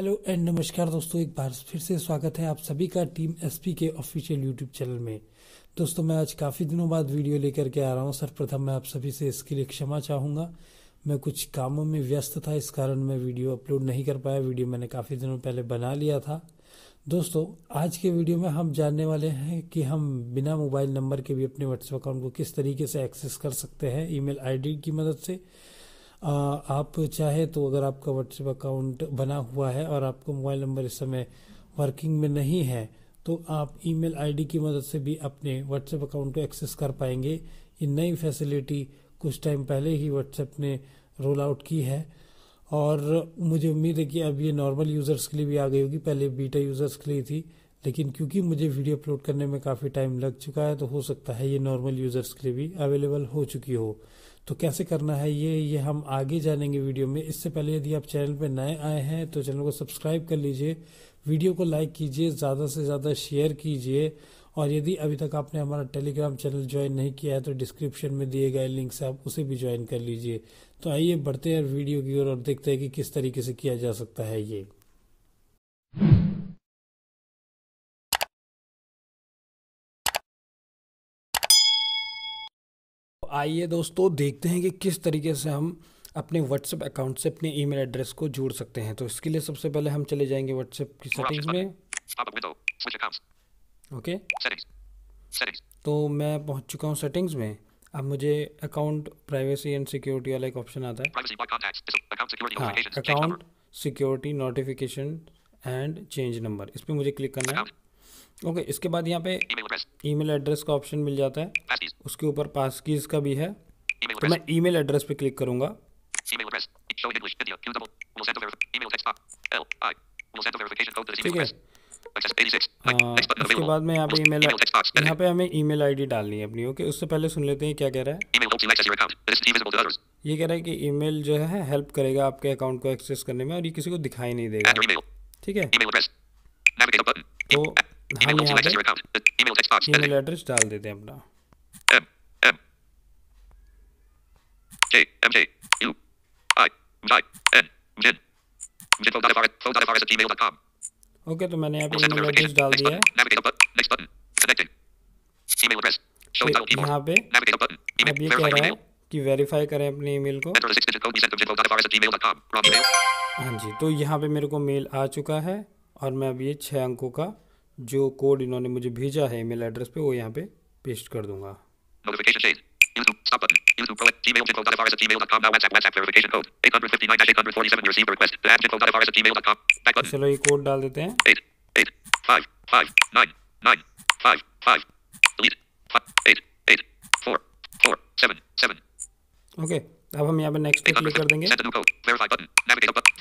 Hello and नमस्कार दोस्तों एक बार फिर से स्वागत है आप सभी का टीम एसपी के ऑफिशियल यूट्यूब चैनल में दोस्तों मैं आज काफ़ी दिनों बाद वीडियो लेकर के आ रहा हूं सर्वप्रथम मैं आप सभी से इसके लिए क्षमा चाहूंगा मैं कुछ कामों में व्यस्त था इस कारण मैं वीडियो अपलोड नहीं कर पाया वीडियो मैंने काफ़ी दिनों पहले बना लिया था दोस्तों आज के वीडियो में हम जानने वाले हैं कि हम बिना मोबाइल नंबर के भी अपने व्हाट्सएप अकाउंट को किस तरीके से एक्सेस कर सकते हैं ईमेल आईडी की मदद से आप चाहे तो अगर आपका व्हाट्सएप अकाउंट बना हुआ है और आपका मोबाइल नंबर इस समय वर्किंग में नहीं है तो आप ईमेल आईडी की मदद से भी अपने व्हाट्सएप अकाउंट को एक्सेस कर पाएंगे ये नई फैसिलिटी कुछ टाइम पहले ही व्हाट्सएप ने रोल आउट की है और मुझे उम्मीद है कि अब ये नॉर्मल यूज़र्स के लिए भी आ गई होगी पहले बीटा यूज़र्स के लिए थी लेकिन क्योंकि मुझे वीडियो अपलोड करने में काफ़ी टाइम लग चुका है तो हो सकता है ये नॉर्मल यूज़र्स के लिए भी अवेलेबल हो चुकी हो तो कैसे करना है ये ये हम आगे जानेंगे वीडियो में इससे पहले यदि आप चैनल पर नए आए हैं तो चैनल को सब्सक्राइब कर लीजिए वीडियो को लाइक कीजिए ज़्यादा से ज़्यादा शेयर कीजिए और यदि अभी तक आपने हमारा टेलीग्राम चैनल ज्वाइन नहीं किया है तो डिस्क्रिप्शन में दिए गए लिंक से आप उसे भी ज्वाइन कर लीजिए तो आइए बढ़ते हैं वीडियो की ओर और देखते हैं कि किस तरीके से किया जा सकता है ये आइए दोस्तों देखते हैं कि किस तरीके से हम अपने व्हाट्सएप अकाउंट से अपने ईमेल एड्रेस को जोड़ सकते हैं तो इसके लिए सबसे पहले हम चले जाएंगे व्हाट्सएप की सेटिंग्स में ओके तो मैं पहुंच चुका हूं सेटिंग्स में अब मुझे अकाउंट प्राइवेसी एंड सिक्योरिटी वाला एक ऑप्शन आता है account security notification and change number इस पर मुझे क्लिक करना है ओके okay, इसके बाद यहाँ पे ईमेल एड्रेस का ऑप्शन मिल जाता है उसके ऊपर पास कीज का भी है तो मैं ईमेल एड्रेस पे क्लिक करूंगा ठीक है आ, उसके बाद में यहाँ पे ईमेल यहाँ पे हमें ईमेल आईडी डालनी है अपनी ओके उससे पहले सुन लेते हैं क्या कह रहा है ये कह रहा है कि ईमेल जो है हेल्प करेगा आपके अकाउंट को एक्सेस करने में और ये किसी को दिखाई नहीं देगा ठीक है तो हम यहाँ पे ईमेल एड्रेस डाल देते हैं अपना M M J M J U I Y N Vin Vin okay तो मैंने यहाँ पे ईमेल एड्रेस डाल दिया है यहाँ पे अब ये कह रहा है कि वेरीफाई करें अपने ईमेल को हाँ जी तो यहाँ पे मेरे को मेल आ चुका है और मैं अब ये छः अंकों का जो कोड इन्होंने मुझे भेजा है ईमेल एड्रेस पे वो यहाँ पे पेस्ट कर दूंगा YouTube stop button. YouTube Pro at Gmail Jinko Dotafar is at gmail.com. Now WhatsApp WhatsApp verification code. 859-847 received request. To add Jinko Dotafar is at gmail.com. Back button. चलो ये code डाल देते हैं. 8, 8, 5, 5, 9, 9, 5, 5. Delete. 5, 8, 8, 4, 4, 7, 7. Okay. अब हम यहाँ पे next पे क्लिक कर देंगे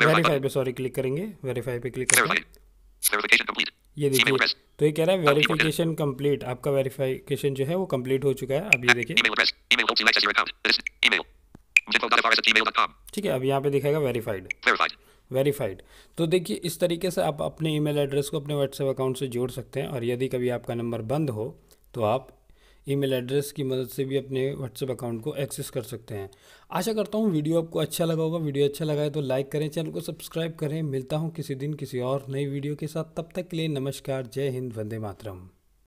वेरीफाई पे सॉरी क्लिक करेंगे वेरीफाई पे क्लिक करेंगे वेरिफिकेशन कंप्लीट ये देखिए तो ये कह रहा है वेरिफिकेशन कंप्लीट आपका वेरिफिकेशन जो है वो कंप्लीट हो चुका है अब ये देखिए ठीक है अब यहाँ पे दिखाएगा वेरीफाइड वेरीफाइड तो देखिए इस तरीके से आप अपने ईमेल एड्रेस को अपने व्हाट्सएप अकाउंट से जोड़ सकते हैं और यदि कभी आपका नंबर बंद हो तो आप ईमेल एड्रेस की मदद से भी अपने व्हाट्सएप अकाउंट को एक्सेस कर सकते हैं आशा करता हूँ वीडियो आपको अच्छा लगा होगा वीडियो अच्छा लगा है तो लाइक करें चैनल को सब्सक्राइब करें मिलता हूँ किसी दिन किसी और नई वीडियो के साथ तब तक के लिए नमस्कार जय हिंद वंदे मातरम